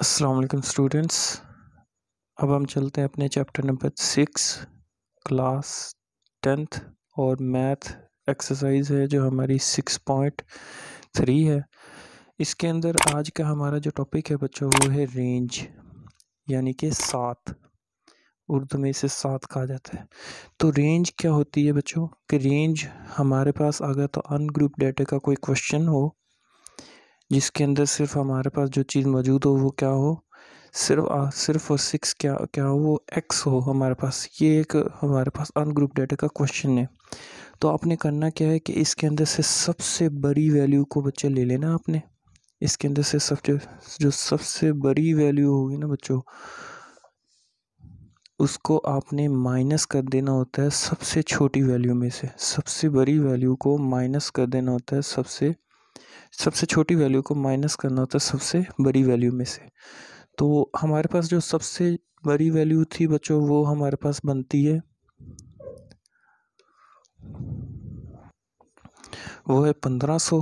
असलकम स्टूडेंट्स अब हम चलते हैं अपने chapter number six class tenth और मैथ एक्सरसाइज है जो हमारी सिक्स पॉइंट थ्री है इसके अंदर आज का हमारा जो टॉपिक है बच्चों वो है रेंज यानी कि सात उर्दू में इसे सात कहा जाता है तो रेंज क्या होती है बच्चों कि रेंज हमारे पास अगर तो अनग्रुप डेटा का कोई क्वेश्चन हो जिसके अंदर सिर्फ हमारे पास जो चीज़ मौजूद हो वो क्या हो सिर्फ आ, सिर्फ और सिक्स क्या क्या हो वो एक्स हो हमारे पास ये एक हमारे पास अनग्रुप डेटा का क्वेश्चन है तो आपने करना क्या है कि इसके अंदर से सबसे बड़ी वैल्यू को बच्चे ले लेना आपने इसके अंदर से सब जो, जो सबसे बड़ी वैल्यू होगी ना बच्चों उसको आपने माइनस कर देना होता है सबसे छोटी वैल्यू में से सबसे बड़ी वैल्यू को माइनस कर देना होता है सबसे सबसे छोटी वैल्यू को माइनस करना होता है सबसे बड़ी वैल्यू में से तो हमारे पास जो सबसे बड़ी वैल्यू थी बच्चों वो हमारे पास बनती है वो है पंद्रह सौ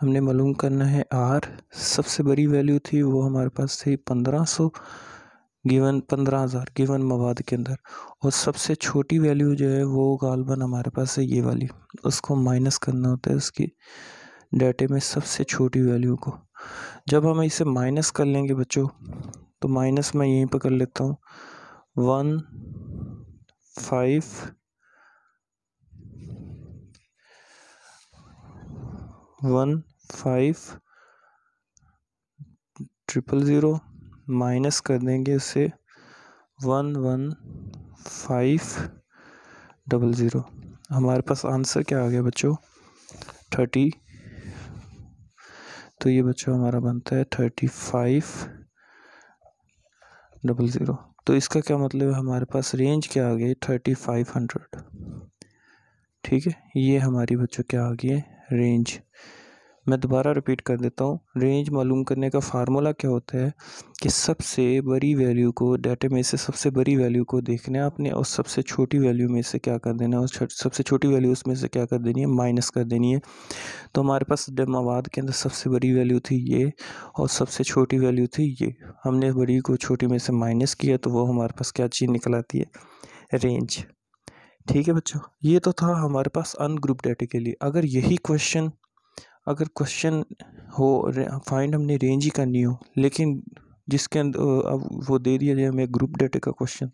हमने मालूम करना है आर सबसे बड़ी वैल्यू थी वो हमारे पास थी पंद्रह सौ गिवन पंद्रह हज़ार गिवन मवाद के अंदर और सबसे छोटी वैल्यू जो है वो गालबन हमारे पास है ये वाली उसको माइनस करना होता है उसकी डाटे में सबसे छोटी वैल्यू को जब हम इसे माइनस कर लेंगे बच्चों तो माइनस मैं यहीं पर कर लेता हूँ one five one five triple zero minus कर देंगे उससे one one five double zero हमारे पास आंसर क्या आ गया बच्चों थर्टी तो ये बच्चों हमारा बनता है थर्टी फाइव डबल ज़ीरो तो इसका क्या मतलब है हमारे पास रेंज क्या आ गई थर्टी फाइव हंड्रेड ठीक है ये हमारी बच्चों क्या आ गई है रेंज मैं दोबारा रिपीट कर देता हूँ रेंज मालूम करने का फार्मूला क्या होता है कि सबसे बड़ी वैल्यू को डाटे में से सबसे बड़ी वैल्यू को देखना है आपने और सबसे छोटी वैल्यू में से क्या कर देना है और सबसे छोटी वैल्यू उसमें से क्या कर देनी है माइनस कर देनी है तो हमारे पास मवाद के अंदर सबसे बड़ी वैल्यू थी ये और सबसे छोटी वैल्यू थी ये हमने बड़ी को छोटी में से माइनस किया तो वो हमारे पास क्या चीज़ निकल आती है रेंज ठीक है बच्चों ये तो था हमारे पास अनग्रुप डाटे के लिए अगर यही क्वेश्चन अगर क्वेश्चन हो फाइंड हमने रेंज ही करनी हो लेकिन जिसके अंदर अब वो दे दिया जाए हमें ग्रुप डाटा का क्वेश्चन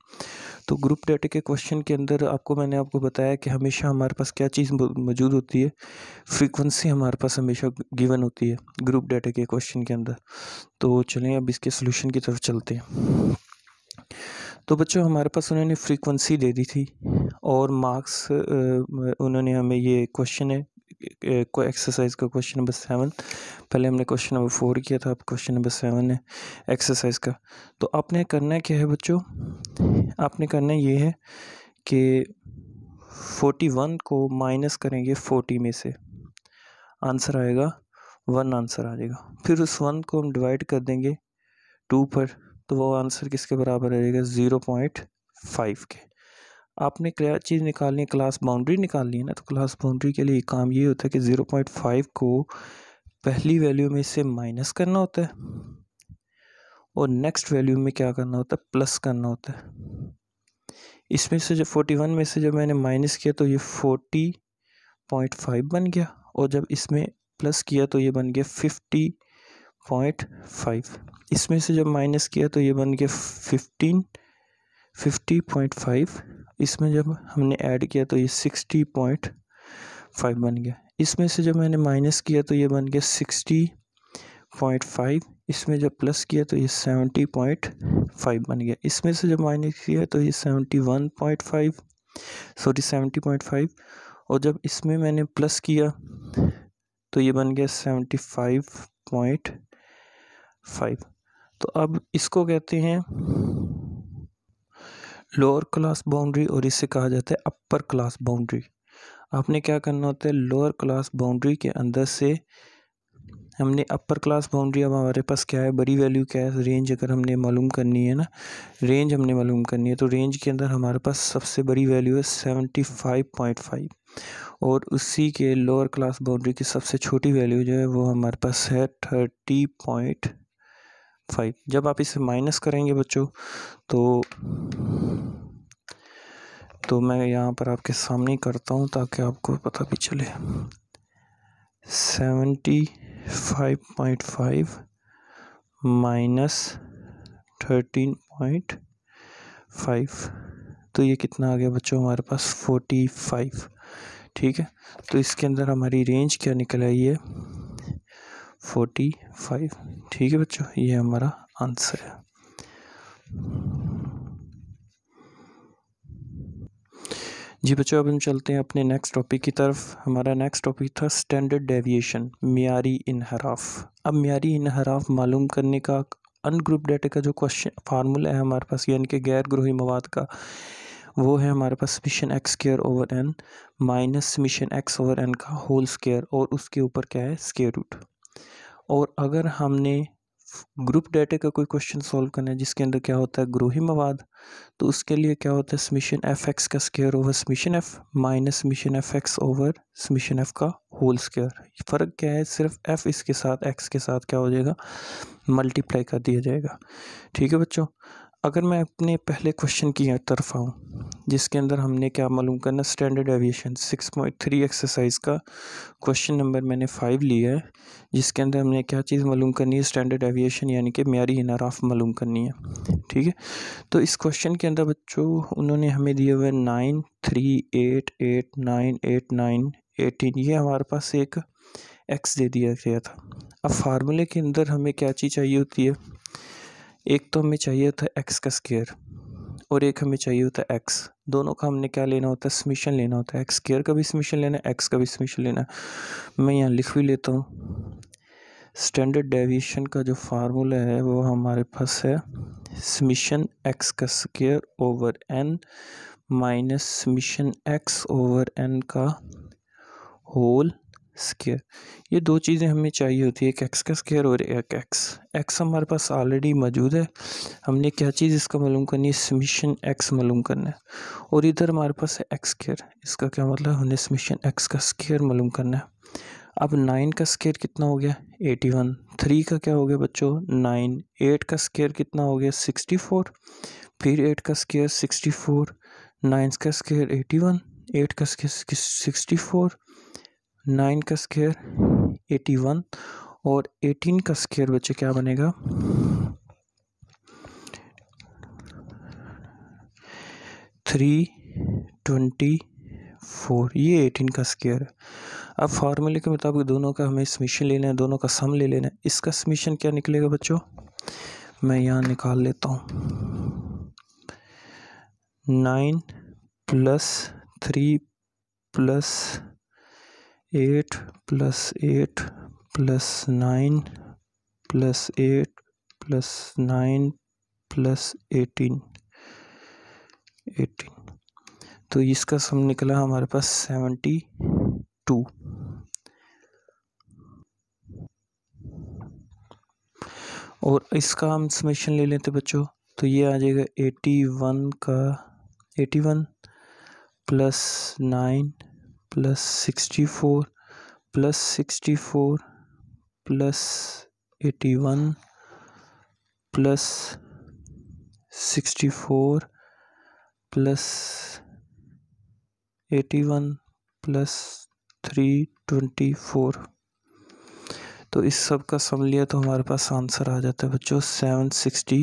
तो ग्रुप डाटा के क्वेश्चन के अंदर आपको मैंने आपको बताया कि हमेशा हमारे पास क्या चीज़ मौजूद होती है फ्रीक्वेंसी हमारे पास हमेशा गिवन होती है ग्रुप डाटा के क्वेश्चन के अंदर तो चलें अब इसके सोल्यूशन की तरफ चलते हैं तो बच्चों हमारे पास उन्होंने फ्रीक्वेंसी दे दी थी और मार्क्स उन्होंने हमें ये क्वेश्चन है को एक्सरसाइज का क्वेश्चन नंबर सेवन पहले हमने क्वेश्चन नंबर फोर किया था अब क्वेश्चन नंबर सेवन है एक्सरसाइज का तो आपने करना क्या है बच्चों आपने करना ये है कि फोर्टी वन को माइनस करेंगे फोर्टी में से आंसर आएगा वन आंसर आ जाएगा फिर उस वन को हम डिवाइड कर देंगे टू पर तो वो आंसर किसके बराबर आ जाएगा ज़ीरो पॉइंट फाइव के आपने क्या चीज़ निकालनी है क्लास बाउंड्री निकालनी है ना तो क्लास बाउंड्री के लिए काम ये होता है कि ज़ीरो पॉइंट फाइव को पहली वैल्यू में इससे माइनस करना होता है और नेक्स्ट वैल्यू में क्या करना होता है प्लस करना होता है इसमें से जब फोर्टी वन में से जब मैंने माइनस किया तो ये फोर्टी पॉइंट फाइव बन गया और जब इसमें प्लस किया तो ये बन गया फिफ्टी पॉइंट फाइव इसमें से जब माइनस किया तो ये बन गया फिफ्टीन फिफ्टी पॉइंट फाइव इसमें जब हमने ऐड किया तो ये सिक्सटी पॉइंट फाइव बन गया इसमें से जब मैंने माइनस किया तो ये बन गया सिक्सटी पॉइंट फाइव इसमें जब प्लस किया तो ये सेवेंटी पॉइंट फाइव बन गया इसमें से जब माइनस किया तो ये seventy one point five sorry seventy point five और जब इसमें मैंने प्लस किया तो ये बन गया सेवेंटी फाइव पॉइंट फाइव तो अब इसको कहते हैं लोअर क्लास बाउंड्री और इसे कहा जाता है अपर क्लास बाउंड्री आपने क्या करना होता है लोअर क्लास बाउंड्री के अंदर से हमने अपर क्लास बाउंड्री अब हमारे पास क्या है बड़ी वैल्यू क्या है रेंज अगर हमने मालूम करनी है ना रेंज हमने मालूम करनी है तो रेंज के अंदर हमारे पास सबसे बड़ी वैल्यू है सेवेंटी फाइव पॉइंट फाइव और उसी के लोअर क्लास बाउंड्री की सबसे छोटी वैल्यू जो है वो हमारे पास है थर्टी पॉइंट फाइव जब आप इसे माइनस करेंगे बच्चों तो तो मैं यहाँ पर आपके सामने करता हूँ ताकि आपको पता भी चले seventy five point five minus thirteen point five तो ये कितना आ गया बच्चों हमारे पास फोर्टी फाइव ठीक है तो इसके अंदर हमारी रेंज क्या निकल आई है फोर्टी फाइव ठीक है बच्चों ये हमारा आंसर है जी बच्चों अब हम चलते हैं अपने नेक्स्ट टॉपिक की तरफ हमारा नेक्स्ट टॉपिक था स्टैंडर्ड डेविएशन मीरी इनहराफ अब मीरी इनहराफ मालूम करने का अनग्रुप डाटा का जो क्वेश्चन फार्मूला है हमारे पास यानी कि गैर ग्रोही मवाद का वो है हमारे पास summation x square over n minus summation x over n का होल स्केयर और उसके ऊपर क्या है स्केयर रूट और अगर हमने ग्रुप डाटे का कोई क्वेश्चन सॉल्व करना है जिसके अंदर क्या होता है ग्रोही मवाद तो उसके लिए क्या होता है स्मिशन एफ एक्स का square over summation f minus summation F x over summation f का होल स्केयर फ़र्क क्या है सिर्फ एफ इसके साथ एक्स के साथ क्या हो जाएगा मल्टीप्लाई कर दिया जाएगा ठीक है बच्चों अगर मैं अपने पहले क्वेश्चन की तरफ आऊँ जिसके अंदर हमने क्या मालूम करना standard deviation six point three exercise का क्वेश्चन नंबर मैंने फ़ाइव लिया है जिसके अंदर हमने क्या चीज़ मालूम करनी है स्टैंडर्ड एविएशन यानी कि म्यारी इनाराफ मालूम करनी है ठीक है तो इस क्वेश्चन के अंदर बच्चों उन्होंने हमें दिए हुए nine three eight eight nine eight nine eighteen ये हमारे पास एक एक्स दे दिया गया था अब फार्मूले के अंदर हमें क्या चीज़ चाहिए होती है एक तो हमें चाहिए था एक्स का स्केयर और एक हमें चाहिए होता है एक्स दोनों का हमने क्या लेना होता है समीशन लेना होता है एक्स केयर का भी समीशन लेना है एक्स का भी समीशन लेना है मैं यहाँ लिख भी लेता हूँ स्टैंडर्ड डेविएशन का जो फार्मूला है वो हमारे पास है समीशन एक्स का square over n minus summation x over n का होल स्केयर ये दो चीज़ें हमें चाहिए होती है एक एक्स का स्केयर और एक एक्स एक्स हमारे पास ऑलरेडी मौजूद है हमने क्या चीज़ इसका मालूम करनी है समिशन एक्स मालूम करना है और इधर हमारे पास है एक्स स्केयर इसका क्या मतलब हमने समिशन एक्स का स्केयर मालूम करना है अब नाइन का स्केयर कितना हो गया एटी वन थ्री का क्या हो गया बच्चों नाइन एट का स्केयर कितना हो गया सिक्सटी फोर फिर एट का स्केयर सिक्सटी फोर नाइन का स्केयर एटी वन एट का स्केयर सिक्सटी फोर नाइन का स्केयर एटी वन और एटीन का स्केयर बच्चे क्या बनेगा थ्री ट्वेंटी फोर ये एटीन का स्केयर है अब फार्मूले के मुताबिक दोनों का हमें समीशन लेना है दोनों का सम ले लेना है इसका समीशन क्या निकलेगा बच्चों मैं यहाँ निकाल लेता हूँ nine plus three plus eight plus eight plus nine plus eight plus nine plus eighteen eighteen तो इसका सम निकला हमारे पास सेवेंटी टू और इसका हम समेशन ले लेते बच्चों तो ये आ जाएगा एटी वन का eighty one plus nine plus sixty four plus sixty four plus eighty one plus sixty four plus eighty one plus three twenty four तो इस सब का सम लिया तो हमारे पास आंसर आ जाता है बच्चों सेवन सिक्सटी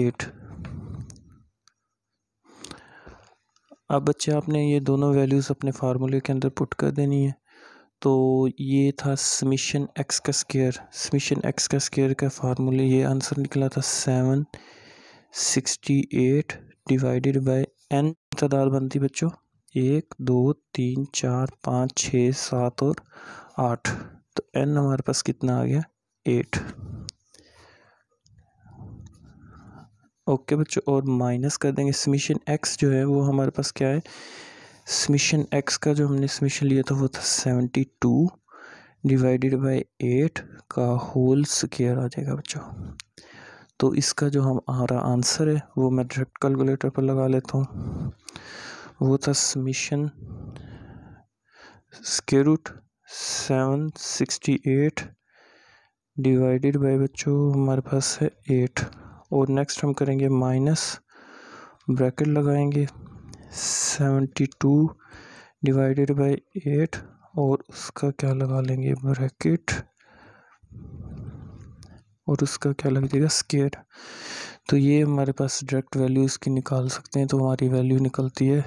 एट अब बच्चे आपने ये दोनों वैल्यूज़ अपने फार्मूले के अंदर पुट कर देनी है तो ये था समिशन एक्स का स्केयर समिशन एक्स का स्केयर का फार्मूला ये आंसर निकला था seven sixty eight divided by n तादाद बनती बच्चों एक दो तीन चार पाँच छः सात और आठ तो एन हमारे पास कितना आ गया एट ओके बच्चों और माइनस कर देंगे समिशन एक्स जो है वो हमारे पास क्या है स्मिशन एक्स का जो हमने स्मिशन लिया था वो था seventy two divided by eight का होल स्केयर आ जाएगा बच्चों तो इसका जो हम हमारा आंसर है वो मैं डायरेक्ट कैलकुलेटर पर लगा लेता हूँ वो था summation square root seven sixty eight divided by बच्चों हमारे पास है एट और नेक्स्ट हम करेंगे माइनस ब्रैकेट लगाएंगे seventy two divided by eight और उसका क्या लगा लेंगे ब्रैकेट और उसका क्या लग जाएगा स्केयर तो ये हमारे पास डायरेक्ट वैल्यू इसकी निकाल सकते हैं तो हमारी वैल्यू निकलती है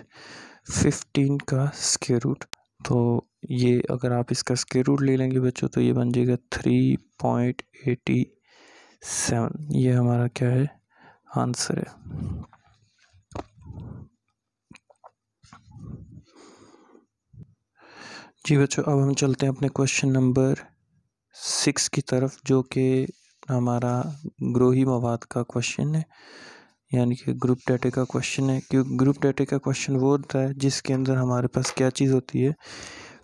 फिफ्टीन का स्केयर रूट तो ये अगर आप इसका स्केयर रूट ले लेंगे बच्चों तो ये बन जाएगा थ्री पॉइंट एटी सेवन ये हमारा क्या है आंसर है जी बच्चों अब हम चलते हैं अपने क्वेश्चन नंबर सिक्स की तरफ जो कि हमारा ग्रोही मवाद का क्वेश्चन है यानी कि ग्रुप डाटे का क्वेश्चन है क्योंकि ग्रुप डाटे का क्वेश्चन वो होता है जिसके अंदर हमारे पास क्या चीज़ होती है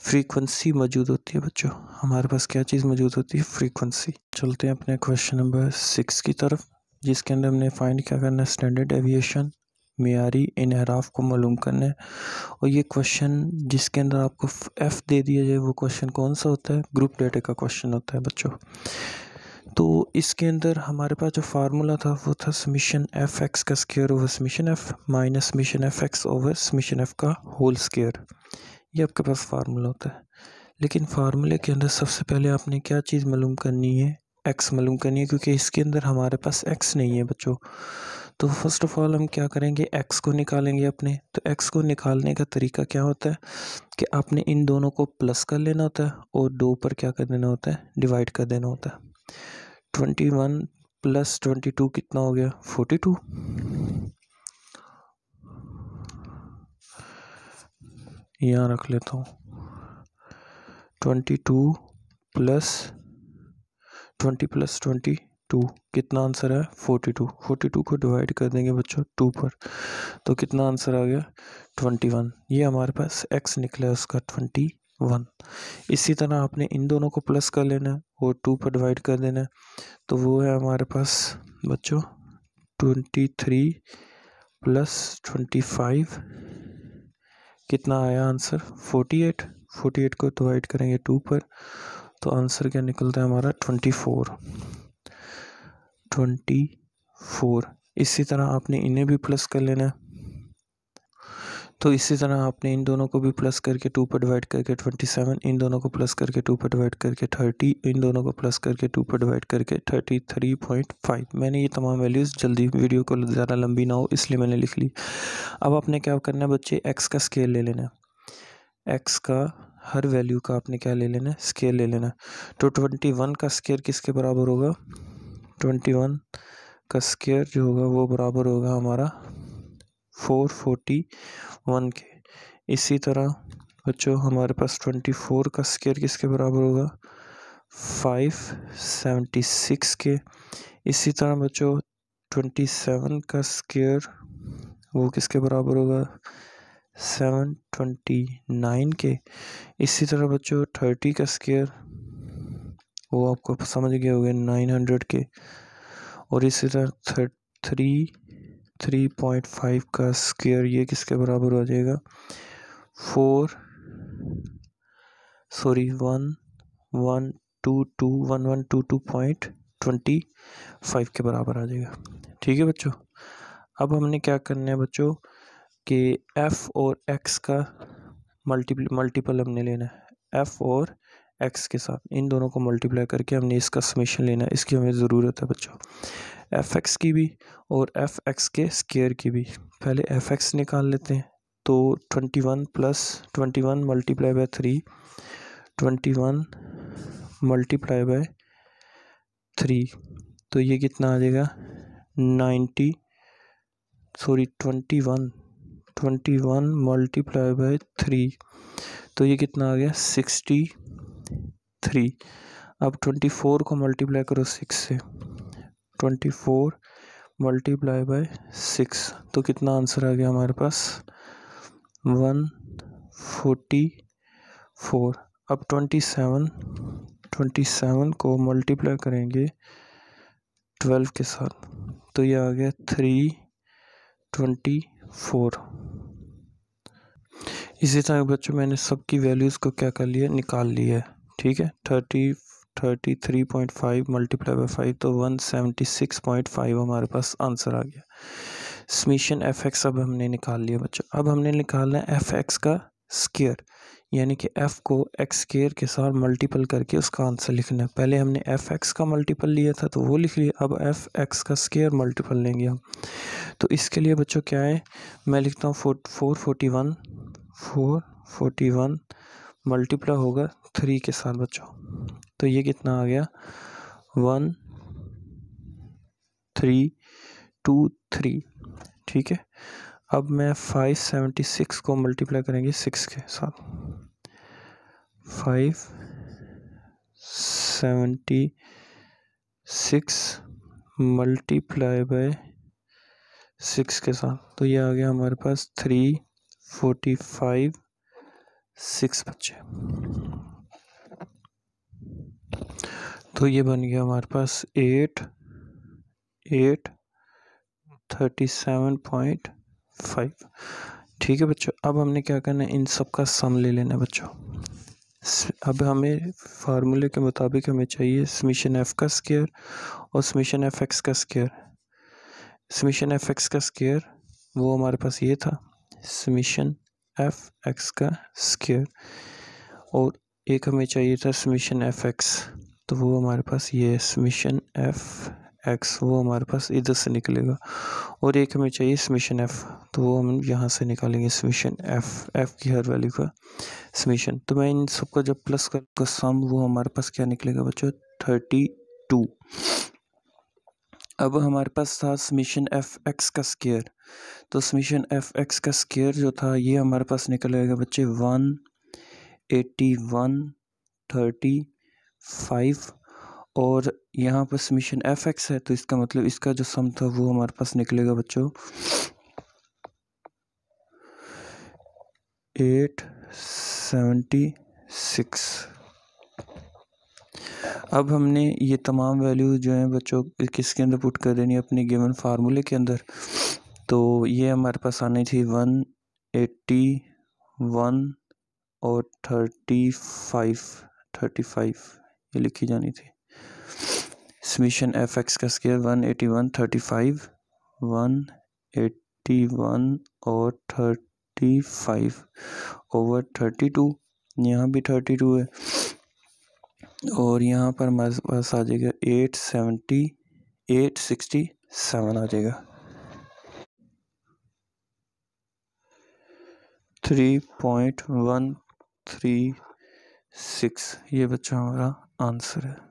फ्रीक्वेंसी मौजूद होती है बच्चों हमारे पास क्या चीज़ मौजूद होती है फ्रीक्वेंसी चलते हैं अपने क्वेश्चन नंबर सिक्स की तरफ जिसके अंदर हमने फाइंड क्या करना है स्टैंडर्ड एविएशन मीरी इनहराफ को मालूम करना है और ये क्वेश्चन जिसके अंदर आपको एफ़ दे दिया जाए वो क्वेश्चन कौन सा होता है ग्रुप डेटा का क्वेश्चन होता है बच्चों तो इसके अंदर हमारे पास जो फार्मूला था वो था समीशन एफ एक्स का square over summation f minus summation F x over summation F का होल स्केयर ये आपके पास फार्मूला होता है लेकिन फार्मूले के अंदर सबसे पहले आपने क्या चीज़ मालूम करनी है एक्स मालूम करनी है क्योंकि इसके अंदर हमारे पास एक्स नहीं है बच्चों तो फर्स्ट ऑफ ऑल हम क्या करेंगे एक्स को निकालेंगे अपने तो एक्स को निकालने का तरीका क्या होता है कि आपने इन दोनों को प्लस कर लेना होता है और दो पर क्या कर देना होता है डिवाइड कर देना होता है twenty one plus twenty two कितना हो गया फोर्टी टू यहाँ रख लेता हूँ twenty two plus twenty plus twenty two कितना आंसर है फोर्टी टू फोर्टी टू को डिवाइड कर देंगे बच्चों टू पर तो कितना आंसर आ गया ट्वेंटी वन ये हमारे पास एक्स निकला है उसका ट्वेंटी वन इसी तरह आपने इन दोनों को प्लस कर लेना है और टू पर डिवाइड कर देना है तो वो है हमारे पास बच्चों twenty three plus twenty five कितना आया answer forty eight forty eight को डिवाइड करेंगे टू पर तो आंसर क्या निकलता है हमारा ट्वेंटी फोर ट्वेंटी फोर इसी तरह आपने इन्हें भी प्लस कर लेना है तो इसी तरह आपने इन दोनों को भी प्लस करके टू पर डिवाइड करके ट्वेंटी सेवन इन दोनों को प्लस करके टू पर डिवाइड करके थर्टी इन दोनों को प्लस करके टू पर डिवाइड करके थर्टी थ्री पॉइंट फाइव मैंने ये तमाम वैल्यूज़ जल्दी वीडियो को ज़्यादा लंबी ना हो इसलिए मैंने लिख ली अब आपने क्या करना है बच्चे एक्स का स्केल ले लेना है एक्स का हर वैल्यू का आपने क्या ले लेना है स्केल ले लेना है तो ट्वेंटी वन का स्केयर किसके बराबर होगा ट्वेंटी वन का स्केयर जो होगा वो बराबर होगा हमारा फोर फोर्टी वन के इसी तरह बच्चों हमारे पास ट्वेंटी फोर का स्केयर किसके बराबर होगा फाइव सेवेंटी सिक्स के इसी तरह बच्चों ट्वेंटी सेवन का स्केयर वो किसके बराबर होगा सेवन ट्वेंटी नाइन के इसी तरह बच्चों थर्टी का स्केयर वो आपको समझ गए होंगे नाइन हंड्रेड के और इसी तरह थ्री थ्री पॉइंट फाइव का स्केयर ये किसके बराबर हो जाएगा four sorry one one two two one one two two point twenty five के बराबर आ जाएगा ठीक है बच्चों अब हमने क्या करना है बच्चों कि एफ़ और एक्स का मल्टीपल मल्टीपल हमने लेना है एफ़ और एक्स के साथ इन दोनों को मल्टीप्लाई करके हमने इसका समीशन लेना है इसकी हमें ज़रूरत है बच्चों एफ एक्स की भी और एफ एक्स के स्केयर की भी पहले एफ एक्स निकाल लेते हैं तो twenty one plus twenty one multiply by three twenty one multiply by three तो ये कितना आ जाएगा ninety sorry twenty one twenty one multiply by three तो ये कितना आ गया सिक्सटी थ्री अब ट्वेंटी फोर को मल्टीप्लाई करो सिक्स से twenty four multiply by six तो कितना आंसर आ गया हमारे पास वन फोर्टी फोर अब ट्वेंटी सेवन ट्वेंटी सेवन को मल्टीप्लाई करेंगे ट्वेल्व के साथ तो ये आ गया थ्री ट्वेंटी फोर इसी तरह बच्चों मैंने सबकी वैल्यूज़ को क्या कर लिया निकाल लिया है ठीक है thirty thirty three point five multiply by five तो one seventy six point five हमारे पास आंसर आ गया स्मिशन एफ एक्स अब हमने निकाल लिया बच्चों अब हमने निकालना है एफ एक्स का स्केयर यानी कि एफ़ को एक्स स्केयर के साथ मल्टीपल करके उसका आंसर लिखना है पहले हमने एफ एक्स का मल्टीपल लिया था तो वो लिख लिया अब एफ एक्स का स्केयर मल्टीपल लेंगे हम तो इसके लिए बच्चों क्या है मैं लिखता हूँ four four forty one four forty one multiply होगा थ्री के साथ बच्चों तो ये कितना आ गया वन थ्री टू थ्री ठीक है अब मैं फाइव सेवेंटी सिक्स को मल्टीप्लाई करेंगे सिक्स के साथ five seventy six multiply by six के साथ तो ये आ गया हमारे पास थ्री फोर्टी फाइव सिक्स बच्चे तो ये बन गया हमारे पास eight eight thirty seven point five ठीक है बच्चों अब हमने क्या करना है इन सब का सम ले लेना है बच्चों अब हमें फार्मूले के मुताबिक हमें चाहिए समीशन एफ का स्केयर और समीशन एफ एक्स का स्केयर समीशन एफ एक्स का स्केयर वो हमारे पास ये था समीशन एफ एक्स का स्क्वेयर और एक हमें चाहिए था समीशन एफ एक्स तो वो हमारे पास ये समीशन एफ एक्स वो हमारे पास इधर से निकलेगा और एक हमें चाहिए समीशन एफ तो वो हम यहाँ से निकालेंगे समीशन एफ एफ की हर वैल्यू का समीशन तो मैं इन सबका जब प्लस कर सम वो हमारे पास क्या निकलेगा बच्चों थर्टी टू अब हमारे पास था समीशन एफ एक्स का स्केयर तो समीशन एफ एक्स का स्केयर जो था ये हमारे पास निकल आएगा बच्चे one eighty one thirty five और यहाँ पर समीशन एफ एक्स है तो इसका मतलब इसका जो सम था वो हमारे पास निकलेगा बच्चों एट सेवेंटी सिक्स अब हमने ये तमाम वैल्यूज़ जो हैं बच्चों किसके अंदर पुट कर देनी है अपने गिवन फार्मूले के अंदर तो ये हमारे पास आनी थी वन एट्टी वन और थर्टी फाइव थर्टी फाइव ये लिखी जानी थी स्मिशन एफ एक्स का square one eighty one thirty five one eighty one और thirty five over thirty two यहाँ भी थर्टी टू है और यहाँ पर मेरे पास आ जाएगा eight seventy eight sixty seven आ जाएगा three point one three six ये बच्चा हमारा आंसर है